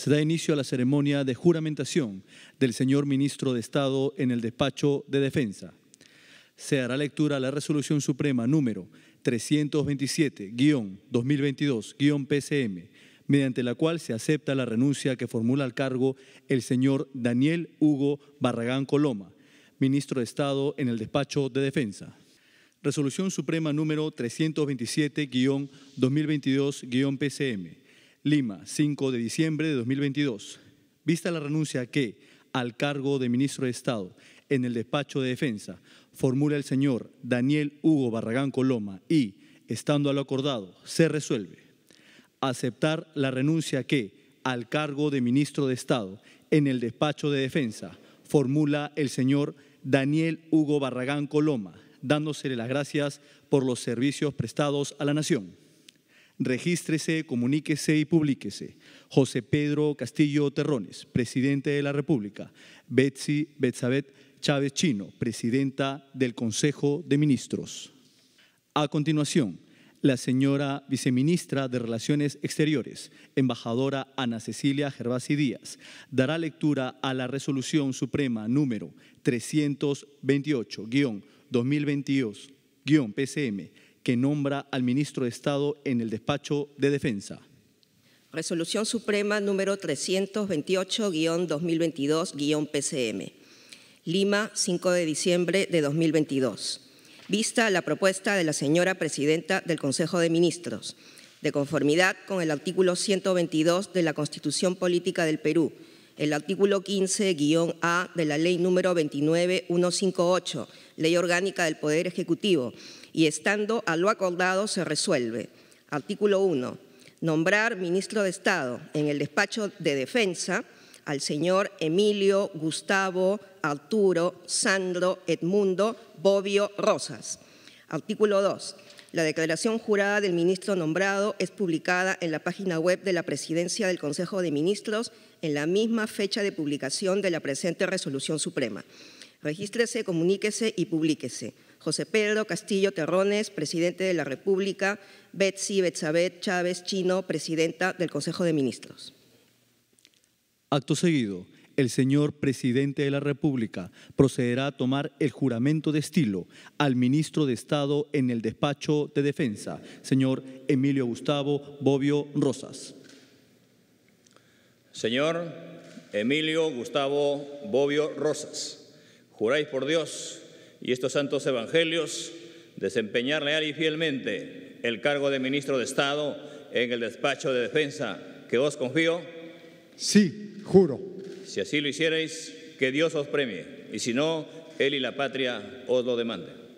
se da inicio a la ceremonia de juramentación del señor ministro de Estado en el despacho de defensa. Se hará lectura a la resolución suprema número 327-2022-PCM, mediante la cual se acepta la renuncia que formula al cargo el señor Daniel Hugo Barragán Coloma, ministro de Estado en el despacho de defensa. Resolución Suprema número 327-2022-PCM Lima, 5 de diciembre de 2022. Vista la renuncia que, al cargo de ministro de Estado, en el despacho de defensa, formula el señor Daniel Hugo Barragán Coloma y, estando a lo acordado, se resuelve. Aceptar la renuncia que, al cargo de ministro de Estado, en el despacho de defensa, formula el señor Daniel Hugo Barragán Coloma, dándosele las gracias por los servicios prestados a la nación regístrese, comuníquese y publíquese. José Pedro Castillo Terrones, presidente de la República. Betsy Betzabet Chávez Chino, presidenta del Consejo de Ministros. A continuación, la señora viceministra de Relaciones Exteriores, embajadora Ana Cecilia Gervasi Díaz, dará lectura a la resolución suprema número 328-2022-PCM que nombra al ministro de Estado en el despacho de defensa. Resolución Suprema número 328-2022-PCM. Lima, 5 de diciembre de 2022. Vista la propuesta de la señora presidenta del Consejo de Ministros, de conformidad con el artículo 122 de la Constitución Política del Perú el artículo 15-A de la Ley número 29158, Ley Orgánica del Poder Ejecutivo, y estando a lo acordado se resuelve. Artículo 1. Nombrar ministro de Estado en el despacho de defensa al señor Emilio Gustavo Arturo Sandro Edmundo Bobbio Rosas. Artículo 2. La declaración jurada del ministro nombrado es publicada en la página web de la Presidencia del Consejo de Ministros en la misma fecha de publicación de la presente resolución suprema. Regístrese, comuníquese y publíquese. José Pedro Castillo Terrones, presidente de la República, Betsy Betsabet Chávez Chino, presidenta del Consejo de Ministros. Acto seguido el señor presidente de la República procederá a tomar el juramento de estilo al ministro de Estado en el despacho de defensa, señor Emilio Gustavo Bobbio Rosas. Señor Emilio Gustavo Bobbio Rosas, juráis por Dios y estos santos evangelios desempeñar leal y fielmente el cargo de ministro de Estado en el despacho de defensa que os confío. Sí, juro. Si así lo hicierais, que Dios os premie, y si no, Él y la patria os lo demanden.